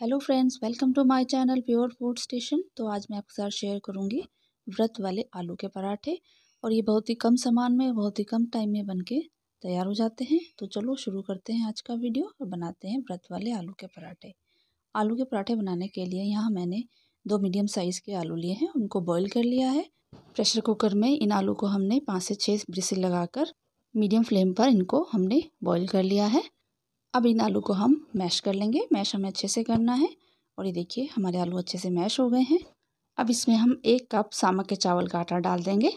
hello friends welcome to my channel pure food station तो आज मैं आपके साथ शेयर करूंगी व्रत वाले आलू के पराठे और ये बहुत ही कम सामान में बहुत ही कम टाइम में बनके तैयार हो जाते हैं तो चलो शुरू करते हैं आज का वीडियो और बनाते हैं व्रत वाले आलू के पराठे आलू के पराठे बनाने के लिए यहाँ मैंने दो मीडियम साइज़ के आलू लिए हैं उनको बॉयल कर लिया है प्रेशर कुकर में इन आलू को हमने पाँच से छः ब्रिसिल लगा मीडियम फ्लेम पर इनको हमने बॉयल कर लिया है अब इन आलू को हम मैश कर लेंगे मैश हमें अच्छे से करना है और ये देखिए हमारे आलू अच्छे से मैश हो गए हैं अब इसमें हम एक कप सामक के चावल का आटा डाल देंगे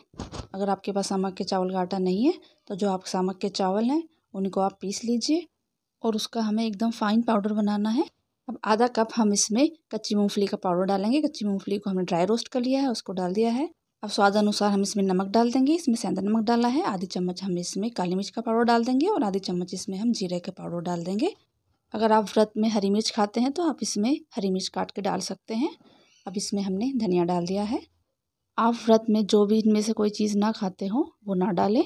अगर आपके पास सामक के चावल का आटा नहीं है तो जो आप सामक के चावल हैं उनको आप पीस लीजिए और उसका हमें एकदम फाइन पाउडर बनाना है अब आधा कप हम इसमें कच्ची मूंगफली का पाउडर डालेंगे कच्ची मूंगफली को हमने ड्राई रोस्ट कर लिया है उसको डाल दिया है अब स्वाद अनुसार हम इसमें नमक डाल देंगे इसमें सेंधा नमक डालना है आधी चम्मच हम इसमें काली मिर्च का पाउडर डाल देंगे और आधी चम्मच इसमें हम जीरे का पाउडर डाल देंगे अगर आप व्रत में हरी मिर्च खाते हैं तो आप इसमें हरी मिर्च काट के डाल सकते हैं अब इसमें हमने धनिया डाल दिया है आप व्रत में जो भी इनमें से कोई चीज़ ना खाते हो वो ना डालें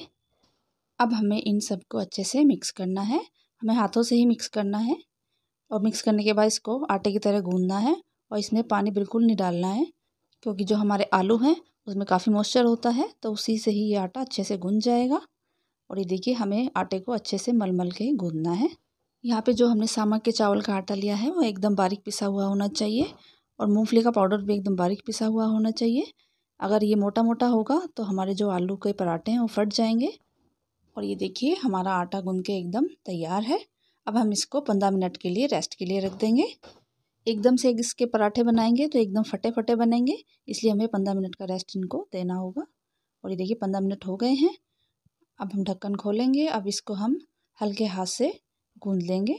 अब हमें इन सबको अच्छे से मिक्स करना है हमें हाथों से ही मिक्स करना है और मिक्स करने के बाद इसको आटे की तरह गूंदना है और इसमें पानी बिल्कुल नहीं डालना है क्योंकि जो हमारे आलू हैं उसमें काफ़ी मॉइस्चर होता है तो उसी से ही ये आटा अच्छे से गूंज जाएगा और ये देखिए हमें आटे को अच्छे से मलमल के गूंदना है यहाँ पे जो हमने सामा के चावल का आटा लिया है वो एकदम बारीक पिसा हुआ होना चाहिए और मूंगफली का पाउडर भी एकदम बारीक पिसा हुआ होना चाहिए अगर ये मोटा मोटा होगा तो हमारे जो आलू के पराठे हैं वो फट जाएंगे और ये देखिए हमारा आटा गूंद के एकदम तैयार है अब हम इसको पंद्रह मिनट के लिए रेस्ट के लिए रख देंगे एकदम से इसके पराठे बनाएंगे तो एकदम फटे फटे बनेंगे इसलिए हमें पंद्रह मिनट का रेस्ट इनको देना होगा और ये देखिए पंद्रह मिनट हो गए हैं अब हम ढक्कन खोलेंगे अब इसको हम हल्के हाथ से गूंद लेंगे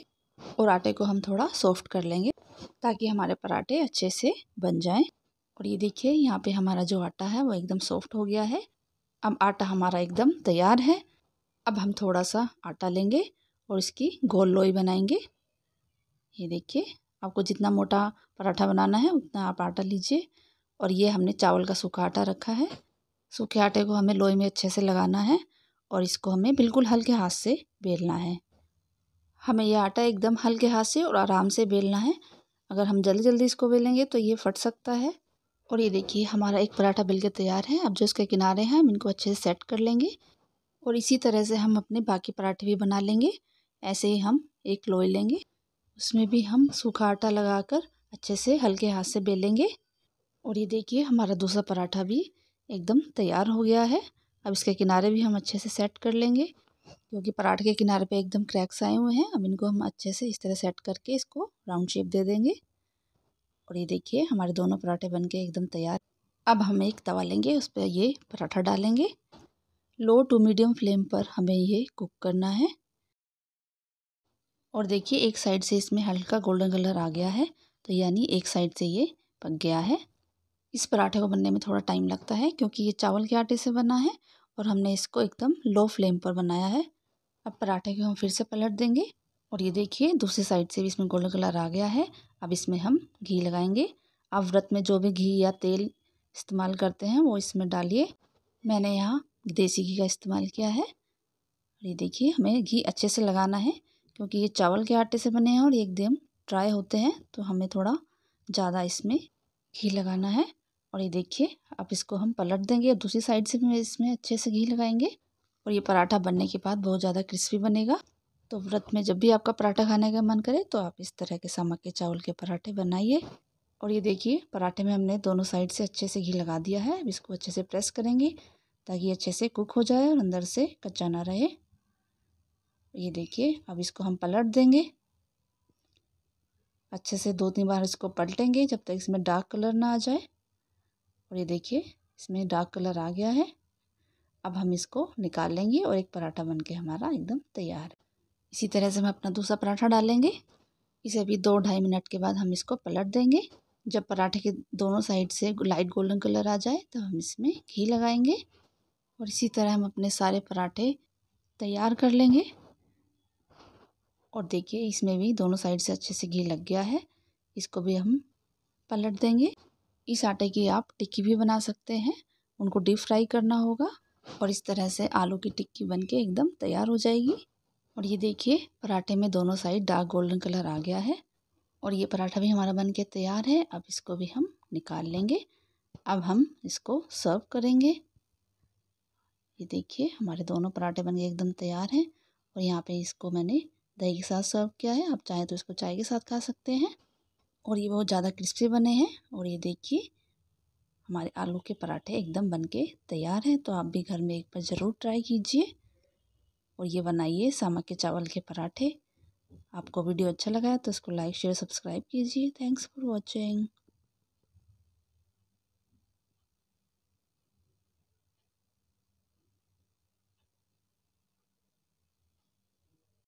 और आटे को हम थोड़ा सॉफ्ट कर लेंगे ताकि हमारे पराठे अच्छे से बन जाएं और ये देखिए यहाँ पे हमारा जो आटा है वो एकदम सॉफ्ट हो गया है अब आटा हमारा एकदम तैयार है अब हम थोड़ा सा आटा लेंगे और इसकी गोल लोई बनाएंगे ये देखिए आपको जितना मोटा पराठा बनाना है उतना आप आटा लीजिए और ये हमने चावल का सूखा आटा रखा है सूखे आटे को हमें लोई में अच्छे से लगाना है और इसको हमें बिल्कुल हल्के हाथ से बेलना है हमें यह आटा एकदम हल्के हाथ से और आराम से बेलना है अगर हम जल्दी जल्दी इसको बेलेंगे तो ये फट सकता है और ये देखिए हमारा एक पराठा बिल के तैयार है अब जो इसके किनारे हैं हम इनको अच्छे से सेट कर लेंगे और इसी तरह से हम अपने बाकी पराठे भी बना लेंगे ऐसे ही हम एक लोई लेंगे उसमें भी हम सूखा आटा लगा कर अच्छे से हल्के हाथ से बेलेंगे और ये देखिए हमारा दूसरा पराठा भी एकदम तैयार हो गया है अब इसके किनारे भी हम अच्छे से सेट कर लेंगे क्योंकि पराठे के किनारे पे एकदम क्रैक्स आए हुए हैं अब इनको हम अच्छे से इस तरह सेट करके इसको राउंड शेप दे देंगे और ये देखिए हमारे दोनों पराठे बन के एकदम तैयार अब हम एक तवा लेंगे उस पर ये पराठा डालेंगे लो टू मीडियम फ्लेम पर हमें ये कुक करना है और देखिए एक साइड से इसमें हल्का गोल्डन कलर आ गया है तो यानी एक साइड से ये पक गया है इस पराठे को बनने में थोड़ा टाइम लगता है क्योंकि ये चावल के आटे से बना है और हमने इसको एकदम लो फ्लेम पर बनाया है अब पराठे को हम फिर से पलट देंगे और ये देखिए दूसरी साइड से भी इसमें गोल्डन कलर आ गया है अब इसमें हम घी लगाएंगे अब व्रत में जो भी घी या तेल इस्तेमाल करते हैं वो इसमें डालिए मैंने यहाँ देसी घी का इस्तेमाल किया है ये देखिए हमें घी अच्छे से लगाना है क्योंकि ये चावल के आटे से बने हैं और एकदम ड्राई होते हैं तो हमें थोड़ा ज़्यादा इसमें घी लगाना है और ये देखिए अब इसको हम पलट देंगे और दूसरी साइड से भी इसमें अच्छे से घी लगाएंगे और ये पराठा बनने के बाद बहुत ज़्यादा क्रिस्पी बनेगा तो व्रत में जब भी आपका पराठा खाने का मन करे तो आप इस तरह के सामक के चावल के पराठे बनाइए और ये देखिए पराठे में हमने दोनों साइड से अच्छे से घी लगा दिया है अब इसको अच्छे से प्रेस करेंगे ताकि अच्छे से कुक हो जाए और अंदर से कच्चा ना रहे ये देखिए अब इसको हम पलट देंगे अच्छे से दो तीन बार इसको पलटेंगे जब तक इसमें डार्क कलर ना आ जाए और ये देखिए इसमें डार्क कलर आ गया है अब हम इसको निकाल लेंगे और एक पराठा बन के हमारा एकदम तैयार इसी तरह से हम अपना दूसरा पराठा डालेंगे इसे भी दो ढाई मिनट के बाद हम इसको पलट देंगे जब पराठे के दोनों साइड से लाइट गोल्डन कलर आ जाए तब हम इसमें घी लगाएंगे और इसी तरह हम अपने सारे पराठे तैयार कर लेंगे और देखिए इसमें भी दोनों साइड से अच्छे से घी लग गया है इसको भी हम पलट देंगे इस आटे की आप टिक्की भी बना सकते हैं उनको डीप फ्राई करना होगा और इस तरह से आलू की टिक्की बन के एकदम तैयार हो जाएगी और ये देखिए पराठे में दोनों साइड डार्क गोल्डन कलर आ गया है और ये पराठा भी हमारा बन के तैयार है अब इसको भी हम निकाल लेंगे अब हम इसको सर्व करेंगे ये देखिए हमारे दोनों पराठे बन के एकदम तैयार हैं और यहाँ पे इसको मैंने दही के साथ सर्व किया है आप चाहें तो इसको चाय के साथ खा सकते हैं और ये बहुत ज़्यादा क्रिस्पी बने हैं और ये देखिए हमारे आलू के पराठे एकदम बन के तैयार हैं तो आप भी घर में एक बार ज़रूर ट्राई कीजिए और ये बनाइए सामा के चावल के पराठे आपको वीडियो अच्छा लगा है तो इसको लाइक शेयर सब्सक्राइब कीजिए थैंक्स फॉर वॉचिंग